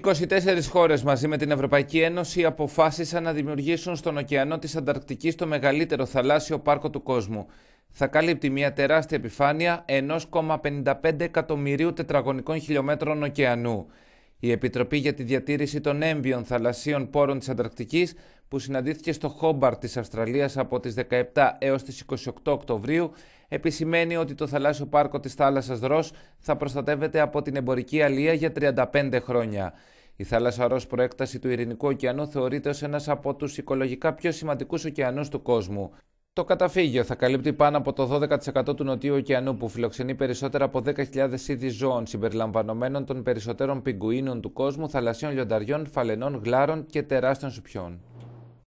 24 χώρες μαζί με την Ευρωπαϊκή Ένωση αποφάσισαν να δημιουργήσουν στον ωκεανό της Ανταρκτικής το μεγαλύτερο θαλάσσιο πάρκο του κόσμου. Θα καλύπτει μια τεράστια επιφάνεια 1,55 εκατομμυρίου τετραγωνικών χιλιόμετρων ωκεανού. Η Επιτροπή για τη Διατήρηση των Έμβιων Θαλασσίων Πόρων της Ανταρκτικής που συναντήθηκε στο Χόμπαρ της Αυστραλίας από τις 17 έως τις 28 Οκτωβρίου επισημαίνει ότι το θαλάσσιο πάρκο της θάλασσας Ρος θα προστατεύεται από την εμπορική αλία για 35 χρόνια. Η θάλασσα Ρος προέκταση του Ειρηνικού ωκεανού θεωρείται ως ένας από τους οικολογικά πιο σημαντικούς ωκεανούς του κόσμου. Το καταφύγιο θα καλύπτει πάνω από το 12% του Νοτιού Ωκεανού που φιλοξενεί περισσότερα από 10.000 είδη ζώων συμπεριλαμβανομένων των περισσότερων πιγκουίνων του κόσμου, θαλασσίων λιονταριών, φαλενών, γλάρων και τεράστιων σουπιών.